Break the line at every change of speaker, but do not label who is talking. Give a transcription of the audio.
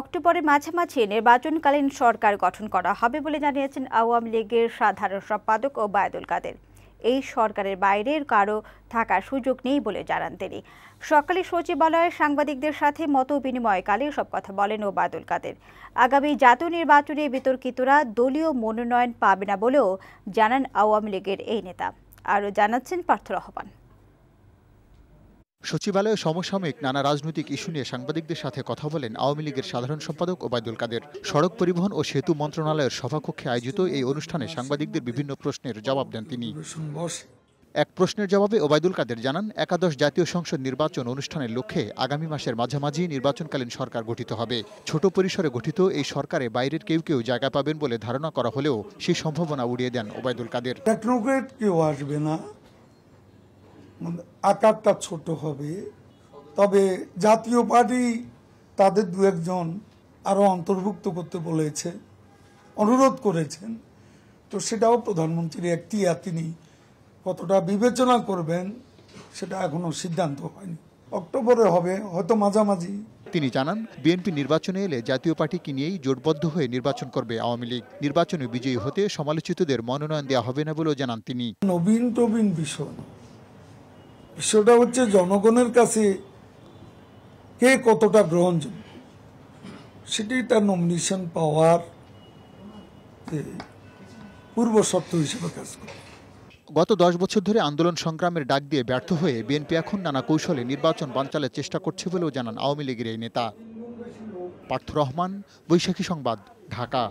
অক্টোবরের মাঝামাঝি নির্বাচনকালীন সরকার গঠন করা হবে বলে জানিয়েছেন আওয়ামী লীগের সাধারণ সম্পাদক ও বায়দুল কাদের এই সরকারের বাইরের কারো থাকার সুযোগ নেই বলে জানান তিনি সকালে সচিবালয়ে সাংবাদিকদের সাথে মত বিনিময়কালে সব কথা বলেন ওবায়দুল কাদের আগামী জাতীয় নির্বাচনে বিতর্কিতরা দলীয় মনোনয়ন পাবে না বলেও জানান আওয়ামী লীগের এই নেতা আরও জানাচ্ছেন পার্থ রহমান
সচিবালয়ে সমসাময়িক নানা রাজনৈতিক ইস্যু নিয়ে সাংবাদিকদের সাথে কথা বলেন আওয়ামী লীগের সাধারণ সম্পাদক ওবায়দুল কাদের সড়ক পরিবহন ও সেতু মন্ত্রণালয়ের সভাকক্ষে আয়োজিত এই অনুষ্ঠানে সাংবাদিকদের বিভিন্ন প্রশ্নের জবাব দেন তিনি এক প্রশ্নের জবাবে ওবায়দুল কাদের জানান একাদশ জাতীয় সংসদ নির্বাচন অনুষ্ঠানের লক্ষ্যে আগামী মাসের মাঝামাঝি নির্বাচনকালীন সরকার গঠিত হবে ছোট পরিসরে গঠিত এই সরকারে বাইরের কেউ কেউ জায়গা পাবেন বলে ধারণা করা হলেও সেই সম্ভাবনা উড়িয়ে দেন ওবায়দুল কাদের কেউ আসবে না
আকারটা ছোট হবে তবে জাতীয় পার্টি তাদের দু একজন আরও অন্তর্ভুক্ত করতে বলেছে অনুরোধ করেছেন তো সেটাও প্রধানমন্ত্রীর একটি তিনি কতটা বিবেচনা করবেন সেটা এখনও সিদ্ধান্ত হয়নি অক্টোবরে হবে হয়তো মাঝামাঝি
তিনি জানান বিএনপি নির্বাচনে এলে জাতীয় পার্টিকে নিয়েই জোটবদ্ধ হয়ে নির্বাচন করবে আওয়ামী লীগ নির্বাচনে বিজয়ী হতে সমালোচিতদের মনোনয়ন দেওয়া হবে না বলেও জানান তিনি
নবীন প্রবীণ বিষয় সেটা হচ্ছে জনগণের কাছে কে কতটা গ্রহণযোগ্য
সেটি তার নমিনেশন পাওয়ার পূর্ব শর্ত হিসেবে কাজ করে গত দশ বছর ধরে আন্দোলন সংগ্রামের ডাক দিয়ে ব্যর্থ হয়ে বিএনপি এখন নানা কৌশলে নির্বাচন বানচালের চেষ্টা করছে বলেও জানান আওয়ামী লীগের এই নেতা পার্থ রহমান বৈশাখী সংবাদ ঢাকা